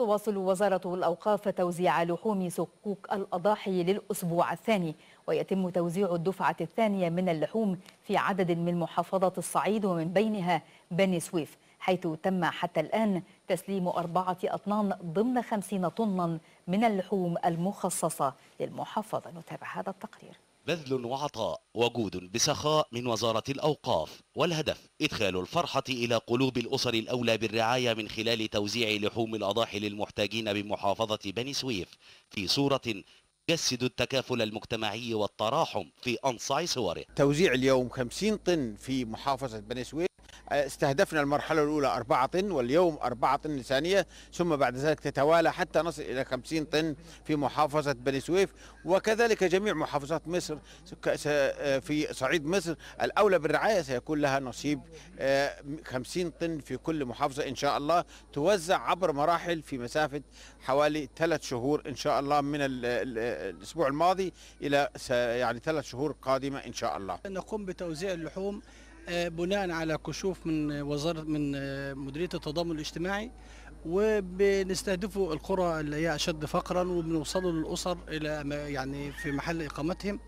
تواصل وزارة الأوقاف توزيع لحوم صكوك الأضاحي للأسبوع الثاني ويتم توزيع الدفعة الثانية من اللحوم في عدد من محافظات الصعيد ومن بينها بني سويف حيث تم حتى الآن تسليم أربعة أطنان ضمن خمسين طنا من اللحوم المخصصة للمحافظة نتابع هذا التقرير بذل وعطاء وجود بسخاء من وزارة الأوقاف والهدف إدخال الفرحة إلى قلوب الأسر الأولى بالرعاية من خلال توزيع لحوم الأضاحي للمحتاجين بمحافظة بني سويف في صورة تجسد التكافل المجتمعي والتراحم في أنصع صوره توزيع اليوم 50 طن في محافظة بني سويف استهدفنا المرحلة الأولى 4 طن واليوم 4 طن ثانية ثم بعد ذلك تتوالى حتى نصل إلى 50 طن في محافظة بني سويف وكذلك جميع محافظات مصر آه، في صعيد مصر الأولى بالرعاية سيكون لها نصيب 50 آه، طن في كل محافظة إن شاء الله توزع عبر مراحل في مسافة حوالي ثلاث شهور إن شاء الله من الأسبوع الماضي إلى يعني ثلاث شهور قادمة إن شاء الله نقوم بتوزيع اللحوم آه، بناء على كشوف من وزاره من آه، مديريه التضامن الاجتماعي وبنستهدفوا القرى اللي هي اشد فقرا وبنوصلوا للاسر الى يعني في محل اقامتهم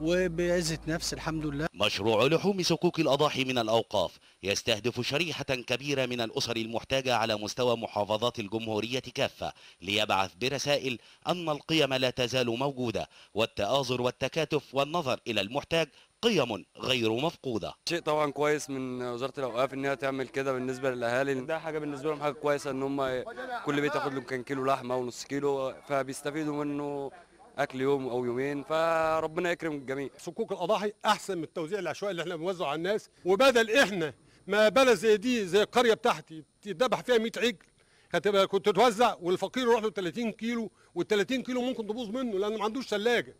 وبعزة نفس الحمد لله مشروع لحوم سكوك الأضاحي من الأوقاف يستهدف شريحة كبيرة من الأسر المحتاجة على مستوى محافظات الجمهورية كافة ليبعث برسائل أن القيم لا تزال موجودة والتآزر والتكاتف والنظر إلى المحتاج قيم غير مفقودة شيء طبعا كويس من وزارة الأوقاف إنها تعمل كده بالنسبة للأهالي ده حاجة بالنسبة لهم حاجة كويسة إن هم كل بيت ياخد لهم كان كيلو لحمة ونص كيلو فبيستفيدوا منه اكل يوم او يومين فربنا يكرم الجميع صكوك الاضاحي احسن من التوزيع العشوائي اللي احنا بنوزعه على الناس وبدل احنا ما بلد زي دي زي القريه بتاعتي تذبح فيها 100 عجل هتبقى كنت توزع والفقير يروح له 30 كيلو وال 30 كيلو ممكن تبوظ منه لانه ما عندوش ثلاجه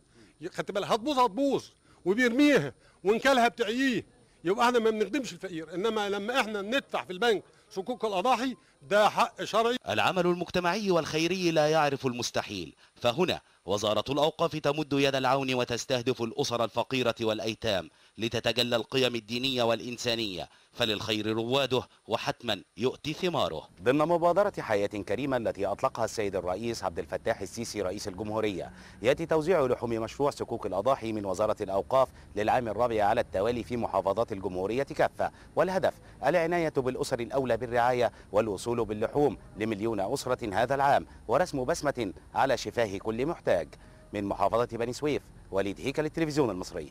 خدت بالك هتبوظ هتبوظ وبيرميها وان كلها بتعييه يبقى احنا ما بنخدمش الفقير انما لما احنا ندفع في البنك صكوك الاضاحي ده حق شرعي العمل المجتمعي والخيري لا يعرف المستحيل فهنا وزارة الأوقاف تمد يد العون وتستهدف الأسر الفقيرة والأيتام لتتجلى القيم الدينية والإنسانية فللخير رواده وحتما يؤتي ثماره ضمن مبادرة حياة كريمة التي أطلقها السيد الرئيس عبد الفتاح السيسي رئيس الجمهورية يأتي توزيع لحوم مشروع سكوك الأضاحي من وزارة الأوقاف للعام الرابع على التوالي في محافظات الجمهورية كافة والهدف العناية بالأسر الأولى بالرعاية والوصول الوصول باللحوم لمليون أسرة هذا العام ورسم بسمة على شفاه كل محتاج من محافظة بني سويف وليد هيكل التلفزيون المصري